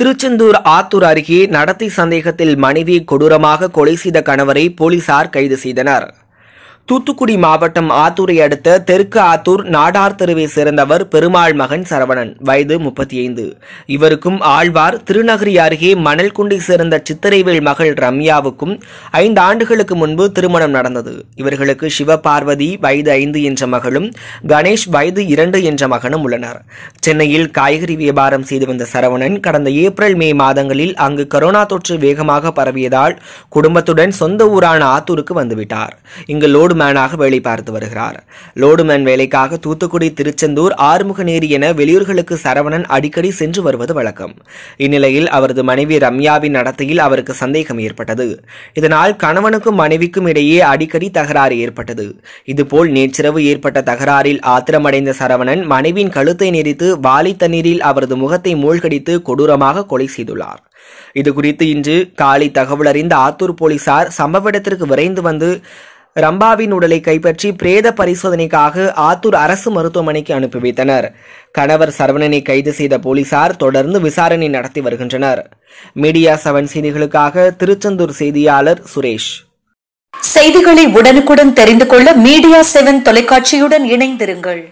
திருச்செந்தூர் ஆத்தூர் அருகே நடத்தை சந்தேகத்தில் மனைவி கொடூரமாக கொலை செய்த கணவரை போலீசார் கைது செய்தனர் தூத்துக்குடி மாவட்டம் ஆத்தூரை அடுத்த தெற்கு ஆத்தூர் நாடார் தெருவை சேர்ந்தவர் பெருமாள் மகன் சரவணன் வயது முப்பத்தி ஐந்து இவருக்கும் ஆழ்வார் திருநகரி அருகே மணல்குண்டை சேர்ந்த சித்திரைவேல் மகள் ரம்யாவுக்கும் ஐந்து ஆண்டுகளுக்கு முன்பு திருமணம் நடந்தது இவர்களுக்கு சிவபார்வதி வயது ஐந்து என்ற மகளும் கணேஷ் வயது இரண்டு என்ற மகனும் உள்ளனர் சென்னையில் காய்கறி வியாபாரம் செய்து வந்த சரவணன் கடந்த ஏப்ரல் மே மாதங்களில் அங்கு கொரோனா தொற்று வேகமாக பரவியதால் குடும்பத்துடன் சொந்த ஊரான ஆத்தூருக்கு வந்துவிட்டார் இங்கு லோடு லோடுமேனாக வேலை பார்த்து வருகிறார் லோடுமேன் வேலைக்காக தூத்துக்குடி திருச்செந்தூர் ஆறுமுகநேரி என வெளியூர்களுக்கு சரவணன் அடிக்கடி சென்று வருவது வழக்கம் இந்நிலையில் அவரது மனைவி ரம்யாவின் நடத்தையில் அவருக்கு சந்தேகம் ஏற்பட்டது இதனால் கணவனுக்கும் மனைவிக்கும் இடையே அடிக்கடி தகராறு ஏற்பட்டது இதுபோல் நேற்றிரவு ஏற்பட்ட தகராறில் ஆத்திரமடைந்த சரவணன் மனைவியின் கழுத்தை நெறித்து வாலி தண்ணீரில் அவரது முகத்தை மூழ்கடித்து கொடூரமாக கொலை செய்துள்ளார் இதுகுறித்து இன்று காலை தகவலறிந்த ஆத்தூர் போலீசார் சம்பவ இடத்திற்கு விரைந்து வந்து ரம்பாவின் உடலை கைப்பற்றி பிரேத பரிசோதனைக்காக ஆத்தூர் அரசு மருத்துவமனைக்கு அனுப்பி வைத்தனர் கணவர் சரவணனை கைது செய்த போலீசார் தொடர்ந்து விசாரணை நடத்தி வருகின்றனர் மீடியா செவன் செய்திகளுக்காக திருச்செந்தூர் செய்தியாளர் சுரேஷ் செய்திகளை உடனுக்குடன் தெரிந்து கொள்ள மீடியா செவன் தொலைக்காட்சியுடன் இணைந்திருங்கள்